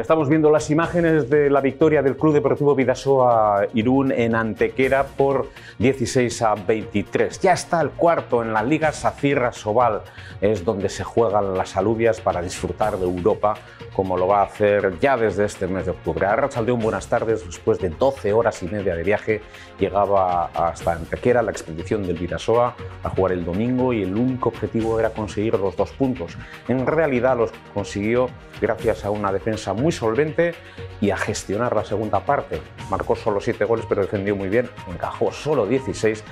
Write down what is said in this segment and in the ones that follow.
Estamos viendo las imágenes de la victoria del Club Deportivo Vidasoa Irún en Antequera por 16 a 23. Ya está el cuarto en la Liga Sacirra Sobal, es donde se juegan las alubias para disfrutar de Europa, como lo va a hacer ya desde este mes de octubre. Arrachaldeón, buenas tardes. Después de 12 horas y media de viaje, llegaba hasta Antequera la expedición del Vidasoa a jugar el domingo y el único objetivo era conseguir los dos puntos. En realidad los consiguió gracias a una defensa muy solvente y a gestionar la segunda parte. Marcó solo siete goles, pero defendió muy bien, encajó solo 16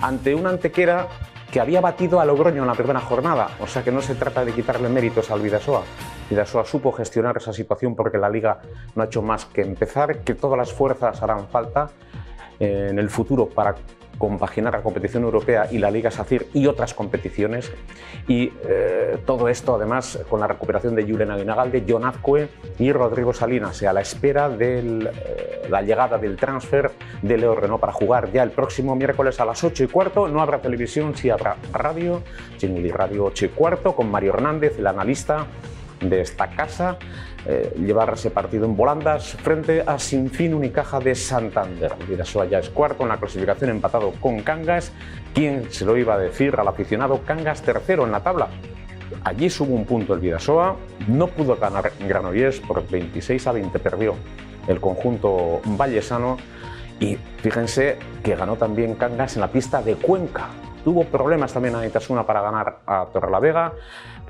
ante una antequera que había batido a Logroño en la primera jornada, o sea que no se trata de quitarle méritos al Vidasoa. Vidasoa supo gestionar esa situación porque la liga no ha hecho más que empezar, que todas las fuerzas harán falta eh, en el futuro para compaginar la competición europea y la Liga SACIR y otras competiciones. Y eh, todo esto, además, con la recuperación de Julen Aguinagalde, John Azcue y Rodrigo Salinas, y a la espera de eh, la llegada del transfer de Leo Renault para jugar ya el próximo miércoles a las 8 y cuarto. No habrá televisión, sí habrá radio, Chingli Radio 8 y cuarto, con Mario Hernández, el analista de esta casa. Eh, llevar ese partido en volandas frente a Sinfín Unicaja de Santander. Vidasoa ya es cuarto en la clasificación, empatado con Cangas. ¿Quién se lo iba a decir al aficionado? Cangas tercero en la tabla. Allí subo un punto el Vidasoa, no pudo ganar Granollers por 26 a 20, perdió el conjunto vallesano y fíjense que ganó también Cangas en la pista de Cuenca. Tuvo problemas también a Itasuna para ganar a Torrelavega,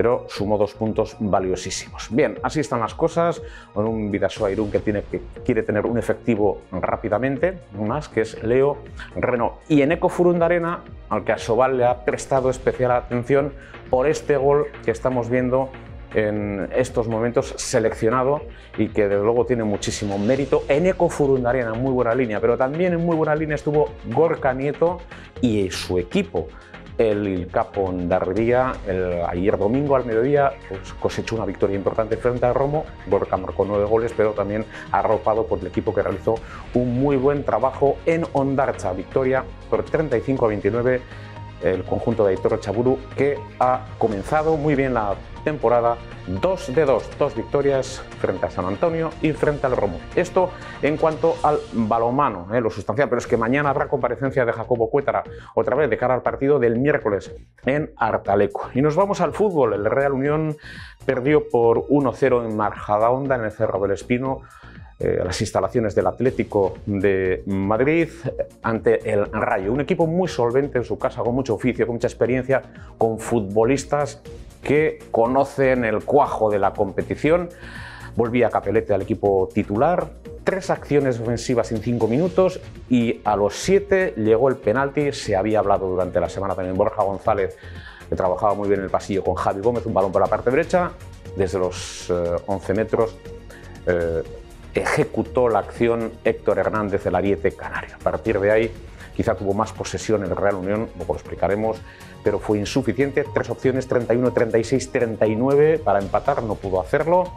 pero sumó dos puntos valiosísimos. Bien, así están las cosas con un Vidasoa Irún que, tiene, que quiere tener un efectivo rápidamente, más que es Leo Renault. Y en Eco Arena, al que Asobal le ha prestado especial atención por este gol que estamos viendo en estos momentos seleccionado y que desde luego tiene muchísimo mérito. En Eco Furundarena, muy buena línea, pero también en muy buena línea estuvo Gorka Nieto y su equipo el Capo Ondarribía, el, ayer domingo al mediodía pues, cosechó una victoria importante frente a Romo, Borca marcó nueve goles, pero también arropado por el equipo que realizó un muy buen trabajo en Ondarcha, victoria por 35 a 29 el conjunto de Aitor Chaburu, que ha comenzado muy bien la temporada 2 de 2, dos victorias frente a San Antonio y frente al Romo. Esto en cuanto al balomano, eh, lo sustancial, pero es que mañana habrá comparecencia de Jacobo Cuétara otra vez de cara al partido del miércoles en Artaleco. Y nos vamos al fútbol, el Real Unión perdió por 1-0 en Marjadaonda en el Cerro del Espino eh, las instalaciones del Atlético de Madrid ante el Rayo. Un equipo muy solvente en su casa, con mucho oficio, con mucha experiencia, con futbolistas que conocen el cuajo de la competición. Volvía Capelete al equipo titular, tres acciones ofensivas en cinco minutos y a los siete llegó el penalti. Se había hablado durante la semana también Borja González, que trabajaba muy bien en el pasillo con Javi Gómez, un balón por la parte derecha, desde los 11 eh, metros. Eh, ejecutó la acción Héctor Hernández el Ariete Canario. A partir de ahí, quizá tuvo más posesión en Real Unión, luego lo explicaremos, pero fue insuficiente. Tres opciones, 31, 36, 39 para empatar, no pudo hacerlo.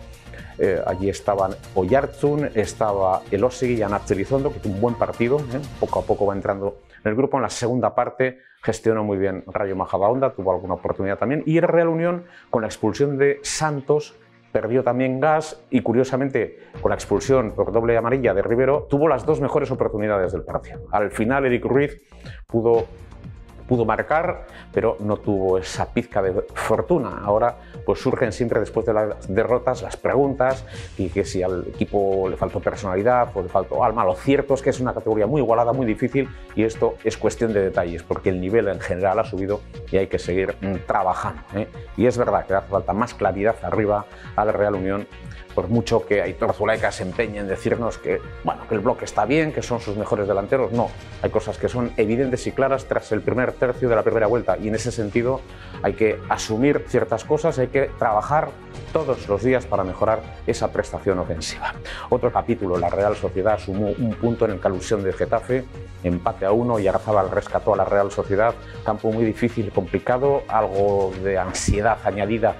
Eh, allí estaban Oyarzun, estaba Elosegui y Anat que tuvo un buen partido, ¿eh? poco a poco va entrando en el grupo. En la segunda parte gestionó muy bien Rayo Majadahonda, tuvo alguna oportunidad también. Y el Real Unión, con la expulsión de Santos, perdió también gas y curiosamente con la expulsión por doble amarilla de Rivero tuvo las dos mejores oportunidades del partido. Al final Eric Ruiz pudo pudo marcar, pero no tuvo esa pizca de fortuna. Ahora pues surgen siempre después de las derrotas las preguntas y que si al equipo le faltó personalidad o le faltó alma. Lo cierto es que es una categoría muy igualada, muy difícil y esto es cuestión de detalles porque el nivel en general ha subido y hay que seguir mm, trabajando. ¿eh? Y es verdad que hace falta más claridad arriba a la Real Unión por mucho que Aitor Zulaika se empeñe en decirnos que, bueno, que el bloque está bien, que son sus mejores delanteros. No, hay cosas que son evidentes y claras tras el primer tercio de la primera vuelta y en ese sentido hay que asumir ciertas cosas, hay que trabajar todos los días para mejorar esa prestación ofensiva. Otro capítulo, la Real Sociedad sumó un punto en el Calusión de Getafe, empate a uno y Arzabal rescató a la Real Sociedad, campo muy difícil, complicado, algo de ansiedad añadida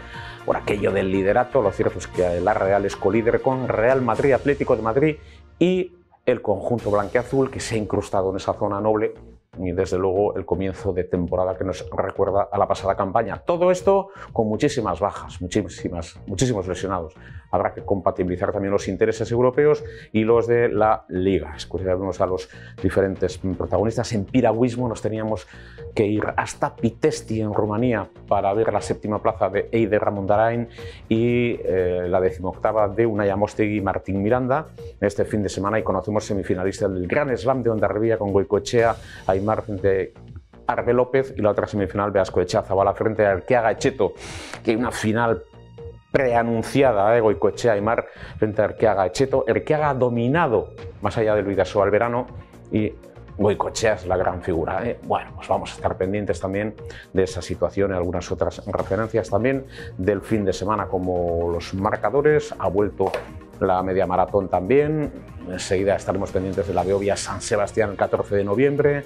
por aquello del liderato, lo cierto es que la Real es colíder con Real Madrid, Atlético de Madrid y el conjunto blanqueazul que se ha incrustado en esa zona noble y desde luego el comienzo de temporada que nos recuerda a la pasada campaña. Todo esto con muchísimas bajas, muchísimas, muchísimos lesionados habrá que compatibilizar también los intereses europeos y los de la Liga. Escucharemos a los diferentes protagonistas. En piragüismo nos teníamos que ir hasta Pitesti, en Rumanía, para ver la séptima plaza de Eide Ramondarain y eh, la decimoctava de Unai Mostegui y Martín Miranda este fin de semana y conocemos semifinalistas del Gran Slam de Onda Revilla con Goicoechea, Aymar de Arbe López y la otra semifinal de Ascoechea-Zabala frente a Arqueaga Echeto, que hay una final preanunciada de eh, y mar frente a y Echeto. Arqueaga ha dominado más allá de Luis al verano y Goicochea es la gran figura. Eh. Bueno, pues vamos a estar pendientes también de esa situación y algunas otras referencias también del fin de semana como los marcadores. Ha vuelto la media maratón también. Enseguida estaremos pendientes de la Beovia San Sebastián el 14 de noviembre.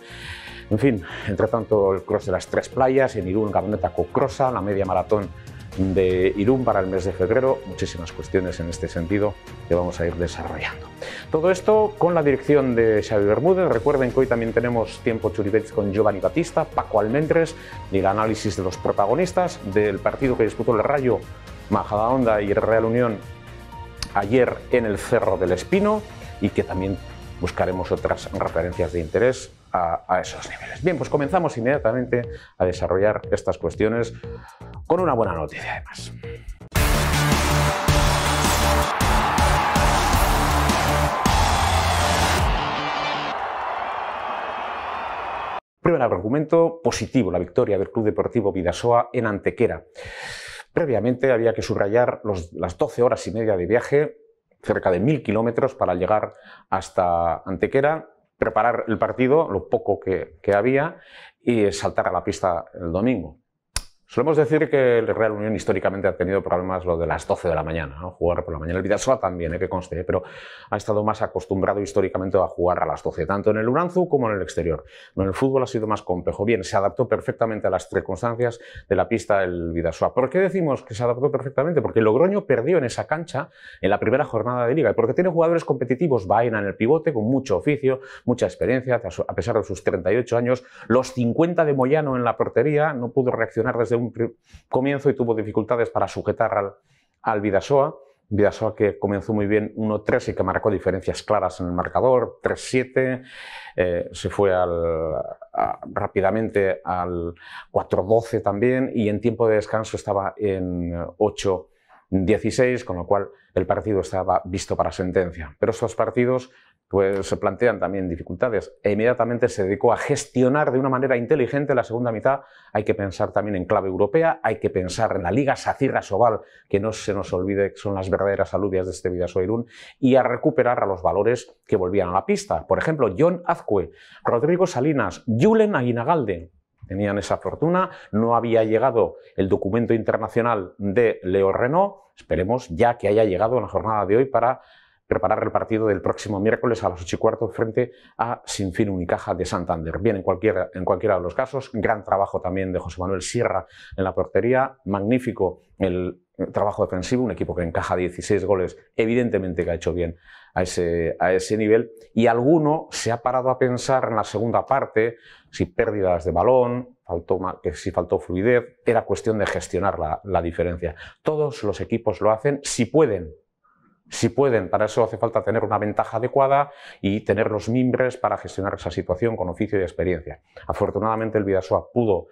En fin, entre tanto el cross de las tres playas, en Irún, Gaboneta, Cocrosa, la media maratón de Irún para el mes de febrero, muchísimas cuestiones en este sentido que vamos a ir desarrollando. Todo esto con la dirección de Xavi Bermúdez, recuerden que hoy también tenemos tiempo churibets con Giovanni Batista, Paco Almendres y el análisis de los protagonistas del partido que disputó el Rayo Majadahonda y Real Unión ayer en el Cerro del Espino y que también buscaremos otras referencias de interés a, esos niveles. Bien, pues comenzamos inmediatamente a desarrollar estas cuestiones con una buena noticia además. Primer argumento positivo, la victoria del Club Deportivo Vidasoa en Antequera. Previamente había que subrayar las 12 horas y media de viaje, cerca de 1.000 kilómetros para llegar hasta Antequera, preparar el partido, lo poco que había, y saltar a la pista el domingo. Solemos decir que el Real Unión históricamente ha tenido problemas lo de las 12 de la mañana, jugar por la mañana. El Vidasoa también, ¿eh? que conste, ¿eh? pero ha estado más acostumbrado históricamente a jugar a las 12, tanto en el Uranzu como en el exterior. En el fútbol ha sido más complejo. Bien, se adaptó perfectamente a las circunstancias de la pista del Vidasoa. ¿Por qué decimos que se adaptó perfectamente? Porque Logroño perdió en esa cancha en la primera jornada de liga y porque tiene jugadores competitivos, Baena en el pivote, con mucho oficio, mucha experiencia, a pesar de sus 38 años. Los 50 de Moyano en la portería, no pudo reaccionar desde un comienzo y tuvo dificultades para sujetar al, Vidasoa. Vidasoa que comenzó muy bien 1-3 y que marcó diferencias claras en el marcador, 3-7, eh, se fue al, rápidamente al 4-12 también y en tiempo de descanso estaba en 8-16, con lo cual el partido estaba visto para sentencia. Pero estos partidos pues se plantean también dificultades e inmediatamente se dedicó a gestionar de una manera inteligente la segunda mitad. Hay que pensar también en clave europea, hay que pensar en la Liga Sacirra Sobal, que no se nos olvide que son las verdaderas alubias de este vida y a recuperar a los valores que volvían a la pista. Por ejemplo, John Azcue, Rodrigo Salinas, Julen Aguinagalde, tenían esa fortuna, no había llegado el documento internacional de Leo Renault, esperemos ya que haya llegado en la jornada de hoy para preparar el partido del próximo miércoles a las 8 y cuarto frente a Sinfín Unicaja de Santander. Bien, en cualquiera, en cualquiera de los casos, gran trabajo también de José Manuel Sierra en la portería, magnífico el trabajo defensivo, un equipo que encaja 16 goles, evidentemente que ha hecho bien a ese, a ese nivel, y alguno se ha parado a pensar en la segunda parte, si pérdidas de balón, si faltó fluidez, era cuestión de gestionar la, la diferencia. Todos los equipos lo hacen si pueden, si pueden. Para eso hace falta tener una ventaja adecuada y tener los mimbres para gestionar esa situación con oficio y experiencia. Afortunadamente el Vidasoa pudo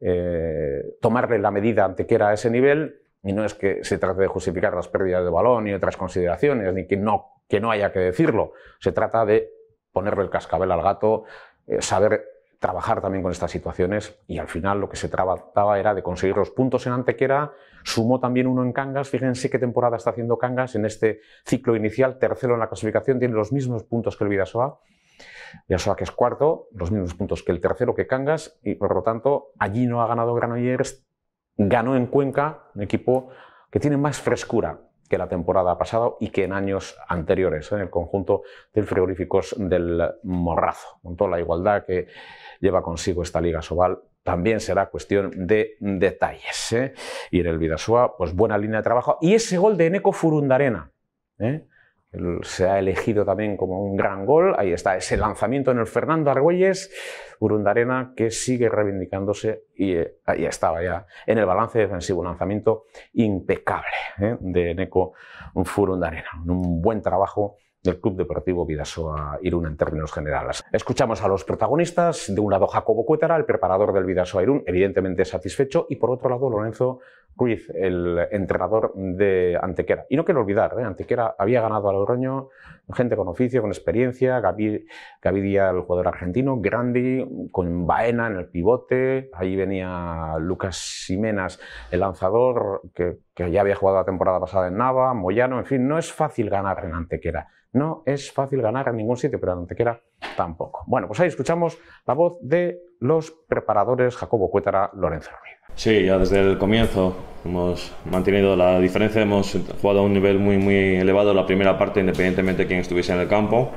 eh, tomarle la medida antequera a ese nivel y no es que se trate de justificar las pérdidas de balón ni otras consideraciones, ni que no, que no haya que decirlo. Se trata de ponerle el cascabel al gato, eh, saber trabajar también con estas situaciones y al final lo que se trataba era de conseguir los puntos en antequera Sumó también uno en Cangas, fíjense qué temporada está haciendo Cangas en este ciclo inicial, tercero en la clasificación, tiene los mismos puntos que el Vidasoa. Vidasoa que es cuarto, los mismos puntos que el tercero que Cangas, y por lo tanto allí no ha ganado Granollers, ganó en Cuenca, un equipo que tiene más frescura que la temporada pasada y que en años anteriores, ¿eh? en el conjunto del frigoríficos del Morrazo, con toda la igualdad que lleva consigo esta Liga Sobal también será cuestión de detalles. Y ¿eh? en el Vidasoa, pues buena línea de trabajo. Y ese gol de Eneco Furundarena. ¿eh? se ha elegido también como un gran gol. Ahí está ese lanzamiento en el Fernando Argüelles, Furundarena que sigue reivindicándose y eh, ahí estaba ya en el balance defensivo. Un lanzamiento impecable de Eneco Furundarena. Un buen trabajo del Club Deportivo Vidasoa Irún en términos generales. Escuchamos a los protagonistas, de un lado Jacobo Cuétara, el preparador del Vidasoa Irún, evidentemente satisfecho, y por otro lado Lorenzo Ruiz, el entrenador de Antequera. Y no quiero olvidar, ¿eh? Antequera había ganado a Logroño, gente con oficio, con experiencia, Gaby, el jugador argentino, Grandi, con Baena en el pivote, ahí venía Lucas Jiménez, el lanzador, que, que ya había jugado la temporada pasada en Nava, Moyano, en fin, no es fácil ganar en Antequera. No es fácil ganar en ningún sitio, pero en Antequera tampoco. Bueno, pues ahí escuchamos la voz de los preparadores Jacobo Cuétara, Lorenzo Ruiz. Sí, ya desde el comienzo hemos mantenido la diferencia, hemos jugado a un nivel muy, muy elevado la primera parte, independientemente de quién estuviese en el campo.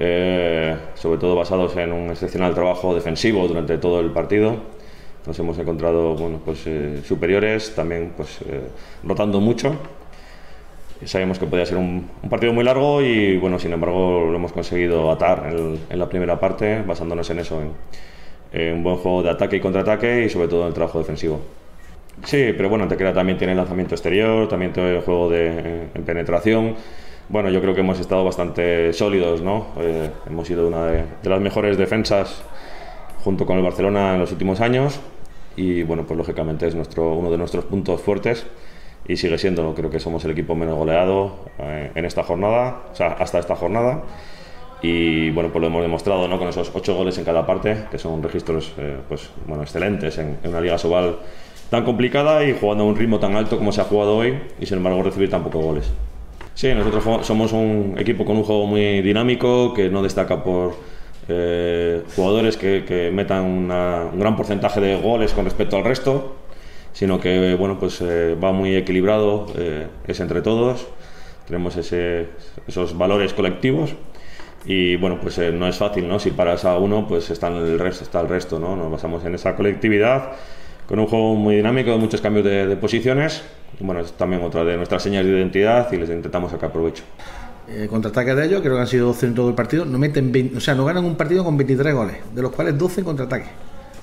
Eh, sobre todo basados en un excepcional trabajo defensivo durante todo el partido. Nos hemos encontrado bueno, pues, eh, superiores, también pues, eh, rotando mucho. Sabíamos que podía ser un, partido muy largo y bueno, sin embargo lo hemos conseguido atar en, en la primera parte basándonos en eso, eh, un buen juego de ataque y contraataque y sobre todo en el trabajo defensivo. Sí, pero bueno, Antequera también tiene lanzamiento exterior, también tiene juego de eh, en penetración. Bueno, yo creo que hemos estado bastante sólidos, ¿no? Eh, hemos sido una de, las mejores defensas junto con el Barcelona en los últimos años y bueno, pues lógicamente es nuestro, uno de nuestros puntos fuertes y sigue siendo, creo que somos el equipo menos goleado en esta jornada, o sea, hasta esta jornada y bueno, pues lo hemos demostrado ¿no? con esos ocho goles en cada parte, que son registros eh, pues, bueno, excelentes en, una liga sobal tan complicada y jugando a un ritmo tan alto como se ha jugado hoy y sin embargo recibir tan pocos goles. Sí, nosotros somos un equipo con un juego muy dinámico, que no destaca por eh, jugadores que, metan un gran porcentaje de goles con respecto al resto, sino que bueno, pues, eh, va muy equilibrado, es entre todos, tenemos ese, esos valores colectivos y bueno, pues eh, no es fácil, ¿no? Si paras a uno, pues está el resto, está el resto, ¿no? Nos basamos en esa colectividad, con un juego muy dinámico, de muchos cambios de, posiciones. Y bueno, es también otra de nuestras señas de identidad y les intentamos sacar provecho. Eh, contraataques de ellos, creo que han sido 12 en todo el partido. No meten o sea, no ganan un partido con 23 goles, de los cuales 12 en contraataque.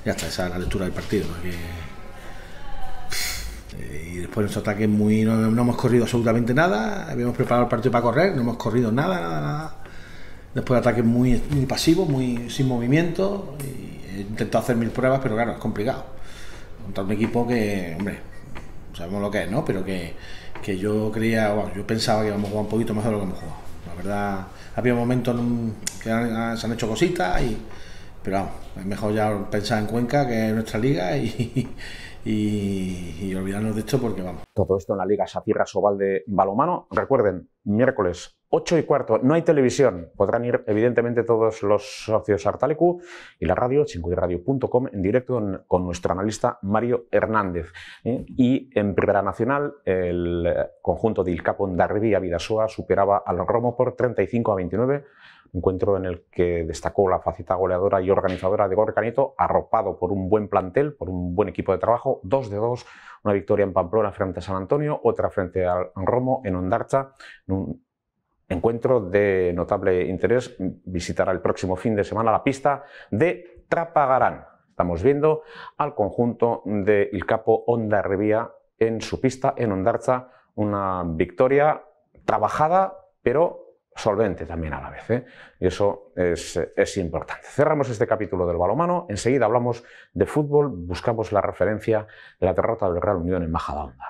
Ya está, esa es la lectura del partido. Eh, y después nuestro ataque muy. No, no, hemos corrido absolutamente nada. Habíamos preparado el partido para correr, no hemos corrido nada, nada, nada. Después de ataques muy, muy pasivos, muy sin movimiento. Y he intentado hacer mil pruebas, pero claro, es complicado. Contra un equipo que, hombre, sabemos lo que es, ¿no? Pero que, que yo creía, bueno, yo pensaba que íbamos a jugar un poquito más de lo que hemos jugado. La verdad, había momentos que se han hecho cositas, y, pero vamos, es mejor ya pensar en Cuenca, que es nuestra liga, y, y, olvidarnos de esto porque vamos. Todo esto en la Liga Safira Sobal de Balomano. Recuerden, miércoles 8 y cuarto, no hay televisión. Podrán ir, evidentemente, todos los socios Artalecu y la radio, 5radio.com en directo con nuestro analista Mario Hernández. ¿Eh? Y en Primera Nacional, el conjunto de Capo, Darribi y Vidasoa superaba al Romo por 35 a 29 encuentro en el que destacó la faceta goleadora y organizadora de Gorka arropado por un buen plantel, por un buen equipo de trabajo, dos de dos, una victoria en Pamplona frente a San Antonio, otra frente al Romo en Ondarcha, Encuentro de notable interés visitará el próximo fin de semana la pista de Trapagarán. Estamos viendo al conjunto del capo Onda Revía en su pista en Ondarza, una victoria trabajada pero solvente también a la vez. ¿eh? Y eso es, es, importante. Cerramos este capítulo del balomano. Enseguida hablamos de fútbol, buscamos la referencia de la derrota del Real Unión en Majadahonda.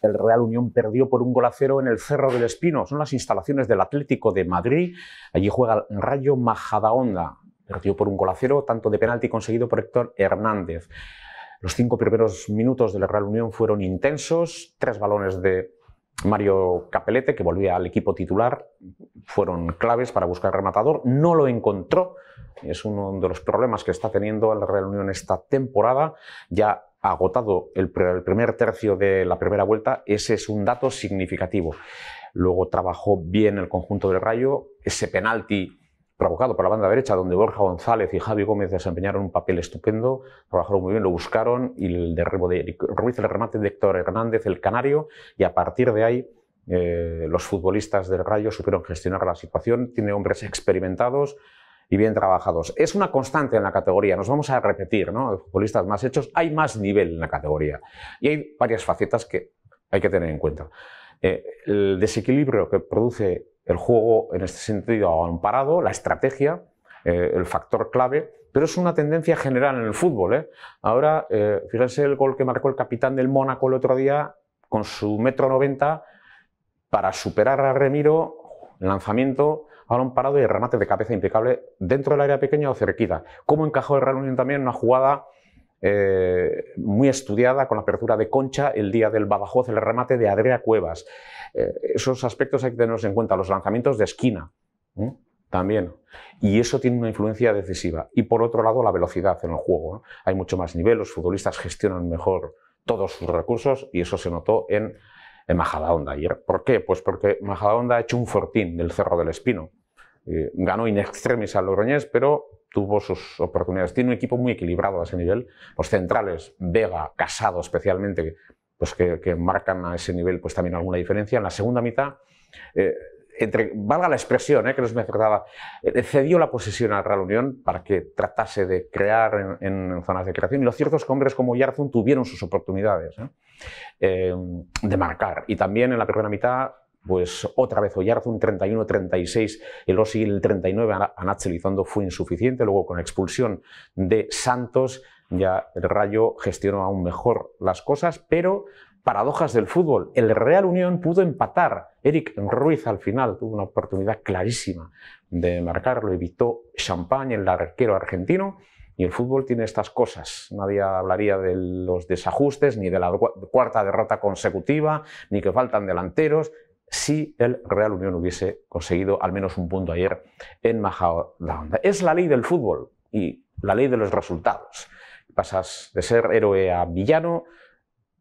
El Real Unión perdió por un gol a en el Cerro del Espino. Son las instalaciones del Atlético de Madrid. Allí juega el Rayo Majadahonda. Perdió por un gol a tanto de penalti conseguido por Héctor Hernández. Los cinco primeros minutos del Real Unión fueron intensos. Tres balones de Mario Capelete, que volvía al equipo titular, fueron claves para buscar rematador. No lo encontró. Es uno de los problemas que está teniendo el Real Unión esta temporada. Ya agotado el, primer tercio de la primera vuelta, ese es un dato significativo. Luego trabajó bien el conjunto del Rayo, ese penalti provocado por la banda derecha, donde Borja González y Javi Gómez desempeñaron un papel estupendo, trabajaron muy bien, lo buscaron, y el derribo de Eric Ruiz, el remate de Héctor Hernández, el canario, y a partir de ahí eh, los futbolistas del Rayo supieron gestionar la situación, tiene hombres experimentados, y bien trabajados. Es una constante en la categoría, nos vamos a repetir, ¿no? De futbolistas más hechos, hay más nivel en la categoría. Y hay varias facetas que hay que tener en cuenta. Eh, el desequilibrio que produce el juego en este sentido un parado, la estrategia, eh, el factor clave, pero es una tendencia general en el fútbol. ¿eh? Ahora, eh, fíjense el gol que marcó el capitán del Mónaco el otro día con su metro 90 para superar a Remiro, lanzamiento, balón parado y remate de cabeza impecable dentro del área pequeña o cerquita. ¿Cómo encajó el Real Unión también en una jugada eh, muy estudiada con la apertura de Concha el día del Badajoz, el remate de Adrea Cuevas? Eh, esos aspectos hay que tenerlos en cuenta, los lanzamientos de esquina. también. Y eso tiene una influencia decisiva. Y por otro lado, la velocidad en el juego. Hay mucho más nivel, los futbolistas gestionan mejor todos sus recursos y eso se notó en, en Majadahonda ayer. ¿Por qué? Pues porque Majadahonda ha hecho un fortín del Cerro del Espino. Eh, ganó in extremis al Logroñés, pero tuvo sus oportunidades. Tiene un equipo muy equilibrado a ese nivel. Los centrales, Vega, Casado especialmente, pues que, marcan a ese nivel pues también alguna diferencia. En la segunda mitad, eh, entre, valga la expresión eh, que no me acertaba, cedió la posesión al Real Unión para que tratase de crear en, zonas de creación. Y los ciertos hombres como Yarzun tuvieron sus oportunidades de marcar. Y también en la primera mitad pues otra vez un 31-36, el Osi el 39, Anach fue insuficiente, luego con expulsión de Santos, ya el Rayo gestionó aún mejor las cosas, pero paradojas del fútbol, el Real Unión pudo empatar, Eric Ruiz al final tuvo una oportunidad clarísima de marcarlo, evitó Champagne, el arquero argentino, y el fútbol tiene estas cosas. Nadie hablaría de los desajustes, ni de la cuarta derrota consecutiva, ni que faltan delanteros si el Real Unión hubiese conseguido al menos un punto ayer en Majadahonda. Es la ley del fútbol y la ley de los resultados. Pasas de ser héroe a villano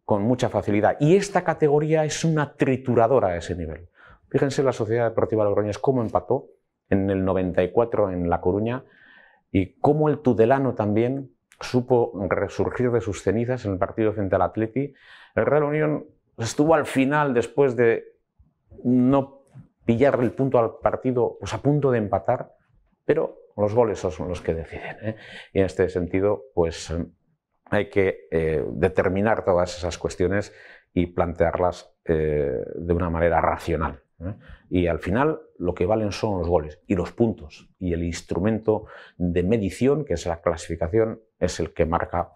con mucha facilidad. Y esta categoría es una trituradora a ese nivel. Fíjense la Sociedad Deportiva Logroñés cómo empató en el 94 en La Coruña y cómo el Tudelano también supo resurgir de sus cenizas en el partido frente al Atleti. El Real Unión estuvo al final después de no pillar el punto al partido, pues a punto de empatar, pero los goles son los que deciden. ¿eh? Y en este sentido, pues em, hay que eh, determinar todas esas cuestiones y plantearlas eh, de una manera racional. Y al final lo que valen son los goles y los puntos. Y el instrumento de medición, que es la clasificación, es el que marca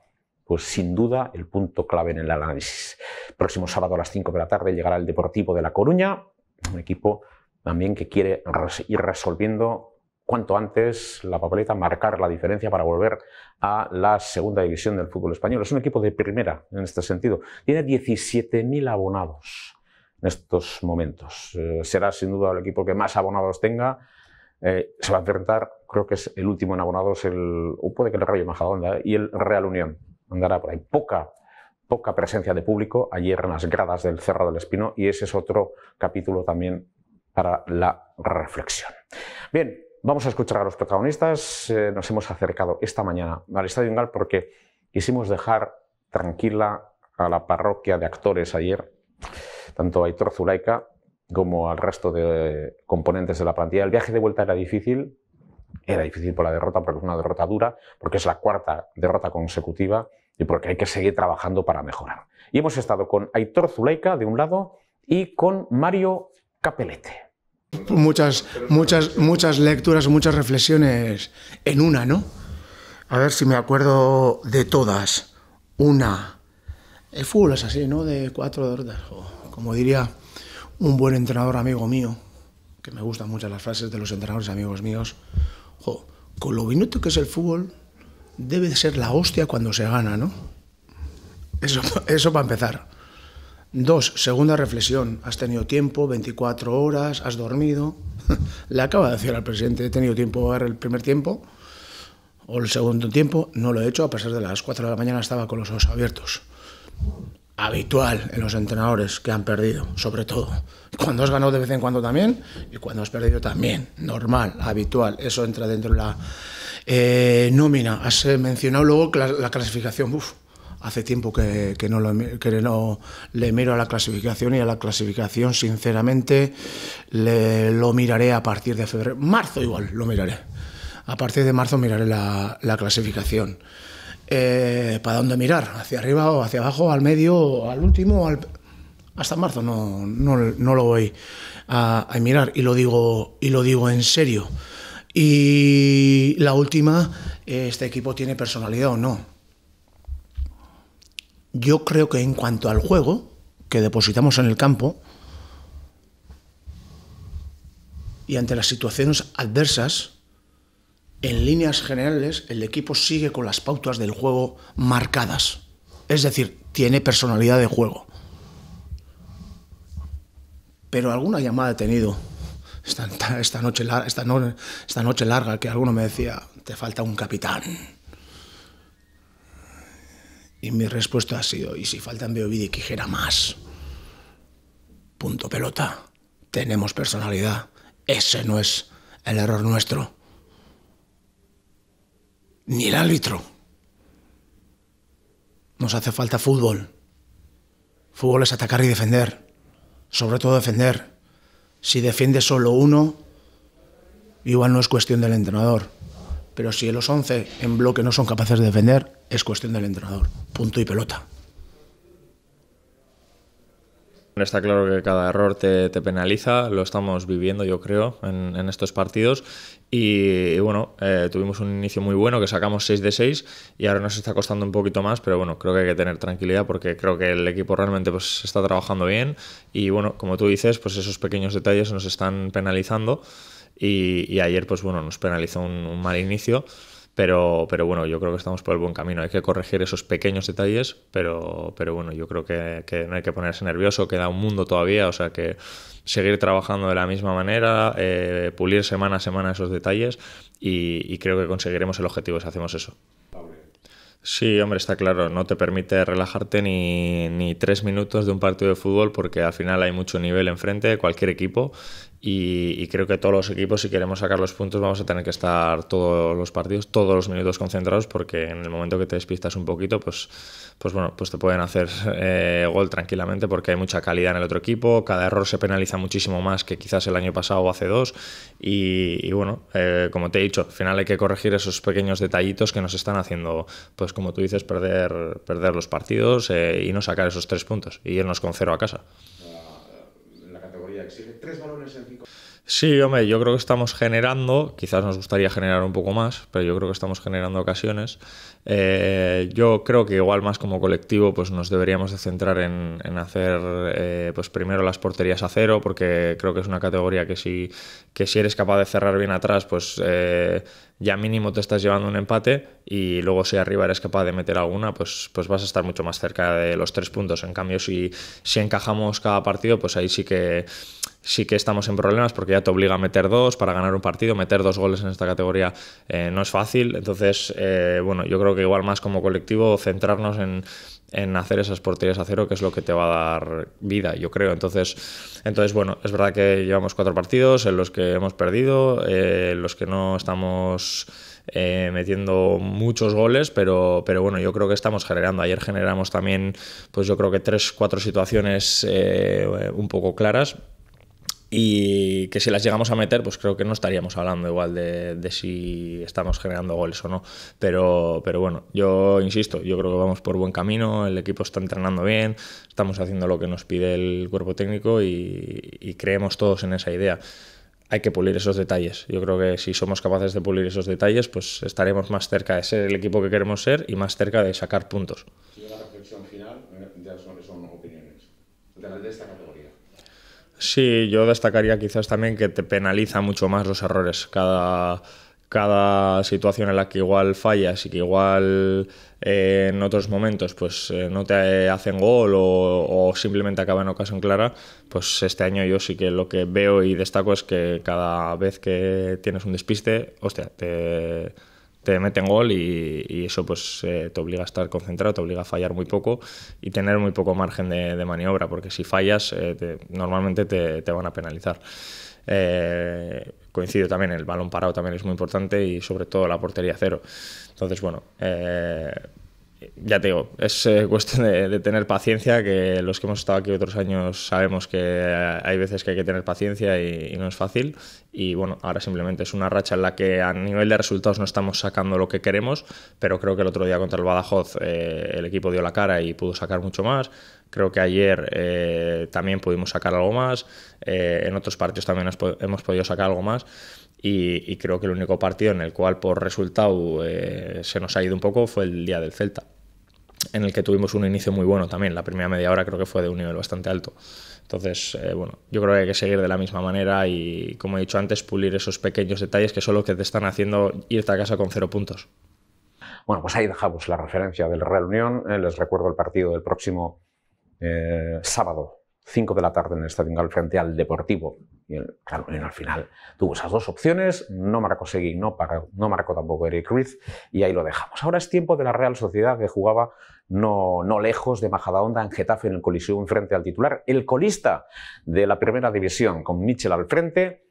pues sin duda el punto clave en el análisis. Próximo sábado a las 5 de la tarde llegará el Deportivo de La Coruña, un equipo también que quiere ir resolviendo cuanto antes la papeleta, marcar la diferencia para volver a la segunda división del fútbol español. Es un equipo de primera en este sentido. Tiene 17.000 abonados en estos momentos. Eh, será sin duda el equipo que más abonados tenga. Eh, se va a enfrentar, creo que es el último en abonados, el, o puede que el Rayo Majadahonda eh, y el Real Unión andará por ahí. Poca, poca presencia de público ayer en las gradas del Cerro del Espino y ese es otro capítulo también para la reflexión. Bien, vamos a escuchar a los protagonistas. Eh, nos hemos acercado esta mañana al Estadio Ingal porque quisimos dejar tranquila a la parroquia de actores ayer, tanto a Aitor Zulaika como al resto de componentes de la plantilla. El viaje de vuelta era difícil, era difícil por la derrota, porque es una derrota dura, porque es la cuarta derrota consecutiva y porque hay que seguir trabajando para mejorar. Y hemos estado con Aitor Zuleika de un lado y con Mario Capelete. Muchas, muchas, muchas lecturas, muchas reflexiones en una, ¿no? A ver si me acuerdo de todas. Una. El fútbol es así, ¿no? De cuatro Como diría un buen entrenador amigo mío, que me gustan muchas las frases de los entrenadores amigos míos, con lo vinuto que es el fútbol, debe ser la hostia cuando se gana, ¿no? Eso, eso para empezar. Dos, segunda reflexión. Has tenido tiempo, 24 horas, has dormido. Le acaba de decir al presidente, he tenido tiempo para el primer tiempo o el segundo tiempo. No lo he hecho, a pesar de las 4 de la mañana estaba con los ojos abiertos habitual en los entrenadores que han perdido, sobre todo. Cuando has ganado de vez en cuando también y cuando has perdido también. Normal, habitual. Eso entra dentro de la eh, nómina. Has eh, mencionado luego la clasificación. hace tiempo que, que no le miro a la clasificación y a la clasificación, sinceramente, lo miraré a partir de febrero. Marzo igual lo miraré. A partir de marzo miraré la, la clasificación. Eh, para dónde mirar, hacia arriba o hacia abajo, al medio, al último, hasta marzo no, no, lo voy a, a, mirar y lo digo, y lo digo en serio. Y la última, eh, este equipo tiene personalidad o no. Yo creo que en cuanto al juego que depositamos en el campo y ante las situaciones adversas, en líneas generales el equipo sigue con las pautas del juego marcadas. Es decir, tiene personalidad de juego. Pero alguna llamada he tenido esta, noche, larga que alguno me decía, te falta un capitán. Y mi respuesta ha sido, y si faltan Beovide y Quijera más. Punto pelota. Tenemos personalidad. Ese no es el error nuestro ni el árbitro. Nos hace falta fútbol. Fútbol es atacar y defender. Sobre todo defender. Si defiende solo uno, igual no es cuestión del entrenador. Pero si los 11 en bloque no son capaces de defender, es cuestión del entrenador. Punto y pelota. Está claro que cada error te, penaliza, lo estamos viviendo yo creo en, estos partidos y, bueno, eh, tuvimos un inicio muy bueno que sacamos 6 de 6 y ahora nos está costando un poquito más, pero bueno, creo que hay que tener tranquilidad porque creo que el equipo realmente pues está trabajando bien y bueno, como tú dices, pues esos pequeños detalles nos están penalizando y, ayer pues bueno, nos penalizó un mal inicio. Pero, bueno, yo creo que estamos por el buen camino. Hay que corregir esos pequeños detalles, pero, bueno, yo creo que, no hay que ponerse nervioso, queda un mundo todavía, o sea que seguir trabajando de la misma manera, eh, pulir semana a semana esos detalles y, creo que conseguiremos el objetivo si hacemos eso. Sí, hombre, está claro, no te permite relajarte ni, ni, tres minutos de un partido de fútbol porque al final hay mucho nivel enfrente de cualquier equipo y, creo que todos los equipos, si queremos sacar los puntos, vamos a tener que estar todos los partidos, todos los minutos concentrados, porque en el momento que te despistas un poquito, pues, pues bueno, pues te pueden hacer eh, gol tranquilamente, porque hay mucha calidad en el otro equipo, cada error se penaliza muchísimo más que quizás el año pasado o hace dos, y, bueno, eh, como te he dicho, al final hay que corregir esos pequeños detallitos que nos están haciendo, pues como tú dices, perder, perder los partidos eh, y no sacar esos tres puntos, y irnos con cero a casa. Sí, hombre, yo creo que estamos generando, quizás nos gustaría generar un poco más, pero yo creo que estamos generando ocasiones. Eh, yo creo que igual más como colectivo pues nos deberíamos de centrar en, hacer eh, pues primero las porterías a cero, porque creo que es una categoría que si, si eres capaz de cerrar bien atrás, pues... Eh, ya mínimo te estás llevando un empate y luego si arriba eres capaz de meter alguna, pues, pues vas a estar mucho más cerca de los tres puntos. En cambio, si, si encajamos cada partido, pues ahí sí que sí que estamos en problemas porque ya te obliga a meter dos para ganar un partido, meter dos goles en esta categoría eh, no es fácil, entonces, eh, bueno, yo creo que igual más como colectivo centrarnos en, en hacer esas porterías a cero, que es lo que te va a dar vida, yo creo. Entonces, entonces bueno, es verdad que llevamos cuatro partidos en los que hemos perdido, eh, en los que no estamos metiendo muchos goles, pero, pero bueno, yo creo que estamos generando. Ayer generamos también, pues yo creo que tres, cuatro situaciones un poco claras y que si las llegamos a meter, pues creo que no estaríamos hablando igual de, si estamos generando goles o no. Pero, pero bueno, yo insisto, yo creo que vamos por buen camino, el equipo está entrenando bien, estamos haciendo lo que nos pide el cuerpo técnico y, creemos todos en esa idea. Hay que pulir esos detalles. Yo creo que si somos capaces de pulir esos detalles, pues estaremos más cerca de ser el equipo que queremos ser y más cerca de sacar puntos. Sí, yo destacaría quizás también que te penaliza mucho más los errores. Cada, situación en la que igual fallas y que igual eh, en otros momentos pues eh, no te hacen gol o, simplemente acaba en ocasión clara, pues este año yo sí que lo que veo y destaco es que cada vez que tienes un despiste, hostia, te te meten gol y, eso pues eh, te obliga a estar concentrado, te obliga a fallar muy poco y tener muy poco margen de, maniobra, porque si fallas eh, normalmente te, van a penalizar. Eh, coincido también, el balón parado también es muy importante y sobre todo la portería cero. Entonces, bueno, ya te digo, es eh, cuestión de, tener paciencia, que los que hemos estado aquí otros años sabemos que hay veces que hay que tener paciencia y, no es fácil. Y bueno, ahora simplemente es una racha en la que a nivel de resultados no estamos sacando lo que queremos, pero creo que el otro día contra el Badajoz eh, el equipo dio la cara y pudo sacar mucho más. Creo que ayer eh, también pudimos sacar algo más, en otros partidos también hemos podido sacar algo más y, creo que el único partido en el cual por resultado eh, se nos ha ido un poco fue el día del Celta, en el que tuvimos un inicio muy bueno también, la primera media hora creo que fue de un nivel bastante alto. Entonces, eh, bueno, yo creo que hay que seguir de la misma manera y, como he dicho antes, pulir esos pequeños detalles que son los que te están haciendo irte a casa con cero puntos. Bueno, pues ahí dejamos la referencia del Real Unión. Eh, les recuerdo el partido del próximo sábado, 5 de la tarde, en el Estadio Gal frente al Deportivo y el, al final tuvo esas dos opciones, no marcó Seguin, no, para, no marcó tampoco Eric Ruiz, y ahí lo dejamos. Ahora es tiempo de la Real Sociedad que jugaba no, no lejos de Majadahonda en Getafe en el Coliseum frente al titular, el colista de la primera división, con Michel al frente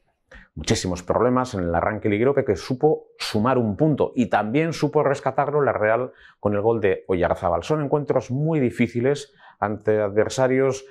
muchísimos problemas en el arranque ligero que, que supo sumar un punto y también supo rescatarlo la Real con el gol de Oyarzábal. Son encuentros muy difíciles ante adversarios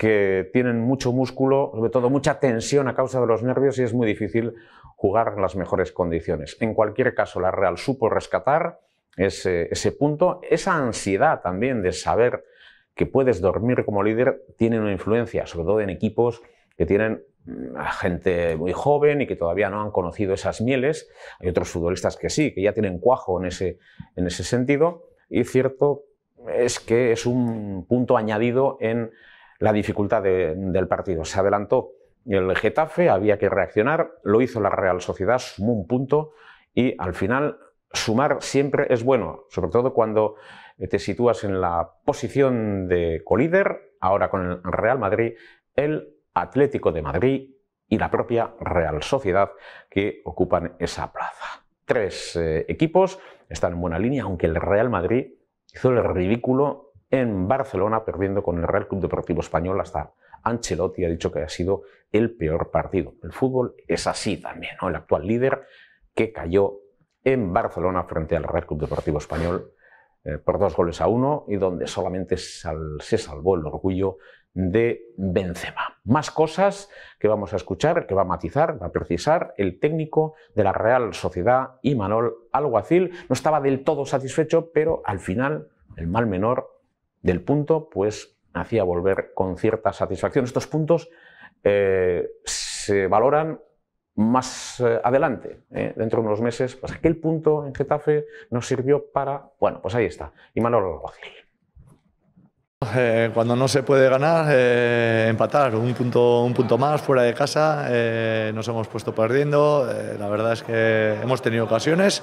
que tienen mucho músculo, sobre todo mucha tensión a causa de los nervios y es muy difícil jugar en las mejores condiciones. En cualquier caso, la Real supo rescatar ese, ese punto, esa ansiedad también de saber que puedes dormir como líder tiene una influencia, sobre todo en equipos que tienen mm, gente muy joven y que todavía no han conocido esas mieles. Hay otros futbolistas que sí, que ya tienen cuajo en ese, en ese sentido. Y cierto es que es un punto añadido en la dificultad del partido. Se adelantó el Getafe, había que reaccionar, lo hizo la Real Sociedad, sumó un punto y al final sumar siempre es bueno, sobre todo cuando te sitúas en la posición de colíder, ahora con el Real Madrid, el Atlético de Madrid y la propia Real Sociedad que ocupan esa plaza. Tres eh, equipos están en buena línea, aunque el Real Madrid hizo el ridículo en Barcelona, perdiendo con el Real Club Deportivo Español hasta Ancelotti ha dicho que ha sido el peor partido. El fútbol es así también, ¿no? El actual líder que cayó en Barcelona frente al Real Club Deportivo Español eh, por dos goles a uno y donde solamente se salvó el orgullo de Benzema. Más cosas que vamos a escuchar, que va a matizar, va a precisar el técnico de la Real Sociedad, Imanol Alguacil. No estaba del todo satisfecho, pero al final el mal menor del punto, pues hacía volver con cierta satisfacción. Estos puntos eh, se valoran más eh, adelante, eh, dentro de unos meses, pues aquel punto en Getafe nos sirvió para, bueno, pues ahí está, y Manolo cuando no se puede ganar, empatar, un punto, un punto más fuera de casa, nos hemos puesto perdiendo, la verdad es que hemos tenido ocasiones,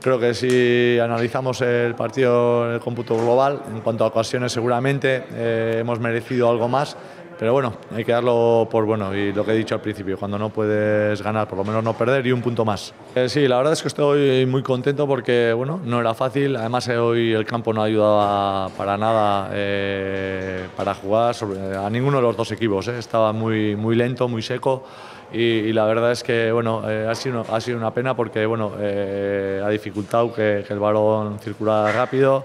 Creo que si analizamos el partido en el cómputo global, en cuanto a ocasiones seguramente eh, hemos merecido algo más, pero bueno, hay que darlo por bueno y lo que he dicho al principio, cuando no puedes ganar, por lo menos no perder y un punto más. Eh, sí, la verdad es que estoy muy contento porque bueno, no era fácil, además eh, hoy el campo no ayudaba para nada eh, para jugar a ninguno de los dos equipos, estaba muy, muy lento, muy seco. Y, la verdad es que bueno, ha, sido, ha sido una pena porque bueno, ha dificultado que, que el balón circulara rápido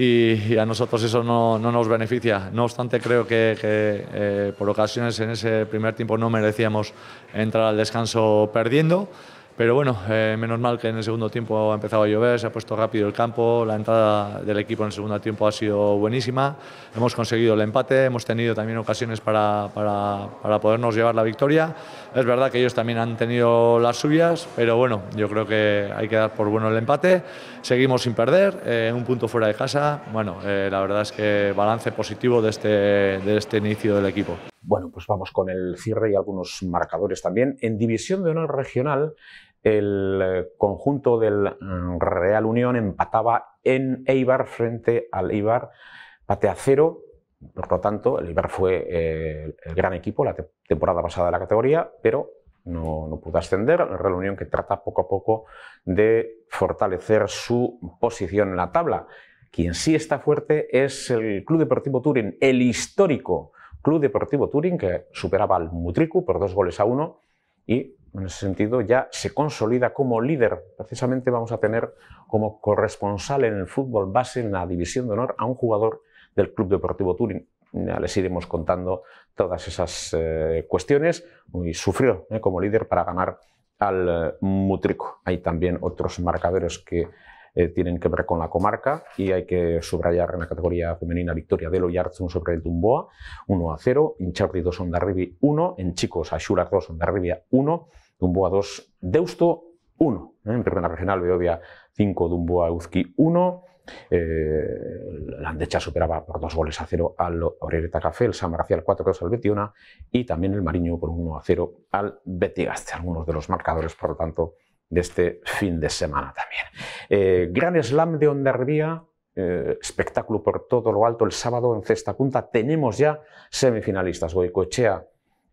y, a nosotros eso no, nos beneficia. No obstante, creo que, eh, por ocasiones en ese primer tiempo no merecíamos entrar al descanso perdiendo. Pero bueno, eh, menos mal que en el segundo tiempo ha empezado a llover, se ha puesto rápido el campo, la entrada del equipo en el segundo tiempo ha sido buenísima, hemos conseguido el empate, hemos tenido también ocasiones para, para, para podernos llevar la victoria. Es verdad que ellos también han tenido las suyas, pero bueno, yo creo que hay que dar por bueno el empate. Seguimos sin perder, eh, un punto fuera de casa. Bueno, eh, la verdad es que balance positivo de este, de este inicio del equipo. Bueno, pues vamos con el cierre y algunos marcadores también. En División de Honor Regional, el eh, conjunto del mm, Real Unión empataba en Eibar frente al Eibar, pate a cero. Por lo tanto, el Eibar fue eh, el gran equipo la temporada pasada de la categoría, pero no, pudo ascender. El Real Unión que trata poco a poco de fortalecer su posición en la tabla. Quien sí está fuerte es el Club Deportivo Turín, el histórico Club Deportivo Turín, que superaba al Mutricu por dos goles a uno y en ese sentido, ya se consolida como líder. Precisamente vamos a tener como corresponsal en el fútbol base, en la división de honor, a un jugador del Club Deportivo Turín. les iremos contando todas esas eh, cuestiones. Y sufrió eh, como líder para ganar al eh, Mutrico. Hay también otros marcadores que eh, tienen que ver con la comarca y hay que subrayar en la categoría femenina victoria de Loyarzun sobre el Dumboa, 1 a 0, Inchardi 2 Ondarribi 1, en chicos Ashura 2 Ondarribia 1, Dumboa 2 Deusto 1, ¿eh? en primera regional Beovia 5 Dumboa Uzki 1, eh, la Andecha superaba por 2 goles a 0 al Orieta Café, el San Marcial 4-2 al Betiona y también el Mariño por 1 a 0 al Betigaste, algunos de los marcadores, por lo tanto, de este fin de semana también. Eh, gran Slam de Ondervía, eh, espectáculo por todo lo alto el sábado en Cesta Punta. Tenemos ya semifinalistas. Goicoechea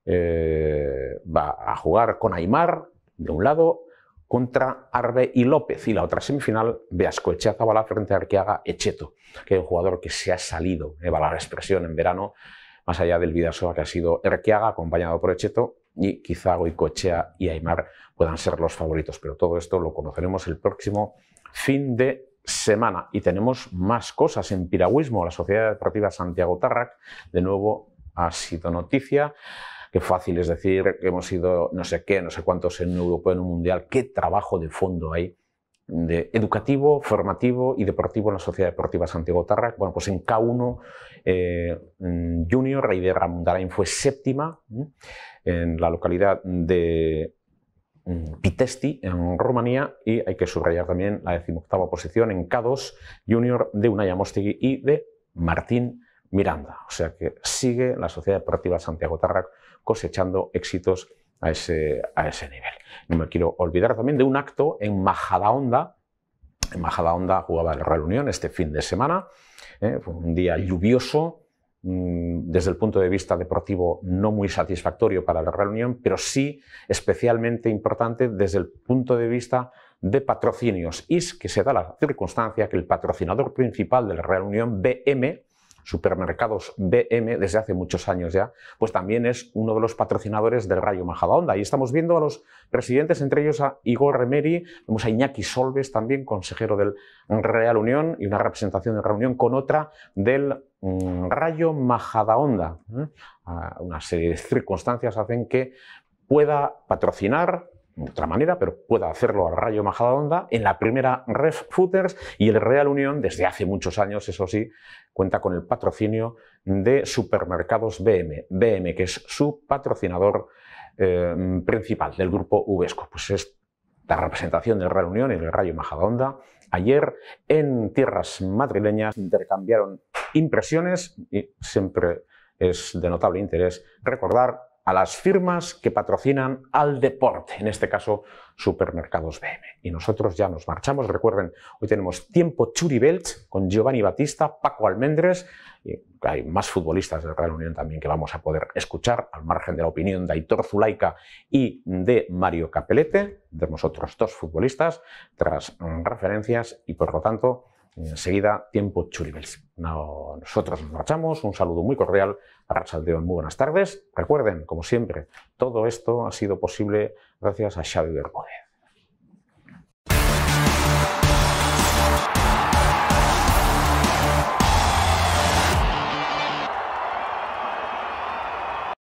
eh, va a jugar con Aymar, de un lado, contra Arbe y López. Y la otra semifinal, Beascoechea Zabala frente a Arqueaga Echeto, que es un jugador que se ha salido, eh, va la expresión, en verano, más allá del Vidasoa que ha sido Arqueaga, acompañado por Echeto, y quizá Goicoechea y Aymar puedan ser los favoritos. Pero todo esto lo conoceremos el próximo fin de semana y tenemos más cosas en piragüismo. La Sociedad Deportiva Santiago Tarrac, de nuevo, ha sido noticia. Qué fácil es decir que hemos sido no sé qué, no sé cuántos en Europa, en un mundial. Qué trabajo de fondo hay de educativo, formativo y deportivo en la Sociedad Deportiva Santiago Tarrac. Bueno, pues en K1 eh, Junior, Rey de Ramundarain fue séptima en la localidad de Pitesti en Rumanía y hay que subrayar también la decimoctava posición en K2 Junior de Unai Amostegui y de Martín Miranda. O sea que sigue la Sociedad Deportiva Santiago Tarrac cosechando éxitos a ese, a ese nivel. No me quiero olvidar también de un acto en Majadahonda. En Majadahonda jugaba el Real Unión este fin de semana. ¿eh? Fue un día lluvioso, Mm, desde el punto de vista deportivo no muy satisfactorio para la reunión, pero sí especialmente importante desde el punto de vista de patrocinios. Y es que se da la circunstancia que el patrocinador principal de la reunión, BM, supermercados BM desde hace muchos años ya, pues también es uno de los patrocinadores del Rayo Majadahonda. Y estamos viendo a los presidentes, entre ellos a Igor Remeri, vemos a Iñaki Solves también, consejero del Real Unión y una representación de Real Unión con otra del mm, Rayo Majadahonda. onda ¿eh? ah, una serie de circunstancias hacen que pueda patrocinar de otra manera, pero pueda hacerlo al Rayo Majadahonda en la primera Ref Footers y el Real Unión desde hace muchos años, eso sí, cuenta con el patrocinio de Supermercados BM, BM que es su patrocinador eh, principal del grupo Uvesco. Pues es la representación de Real Unión y del Rayo Majadahonda. Ayer en tierras madrileñas intercambiaron impresiones y siempre es de notable interés recordar a las firmas que patrocinan al deporte, en este caso Supermercados BM. Y nosotros ya nos marchamos. Recuerden, hoy tenemos Tiempo Churibelts con Giovanni Batista, Paco Almendres, hay más futbolistas del Real Unión también que vamos a poder escuchar, al margen de la opinión de Aitor Zulaika y de Mario Capelete, de nosotros dos futbolistas, tras referencias y por lo tanto Enseguida, tiempo churibels. Nosotros nos marchamos, un saludo muy cordial a Rachaldeón. Muy buenas tardes. Recuerden, como siempre, todo esto ha sido posible gracias a Xavi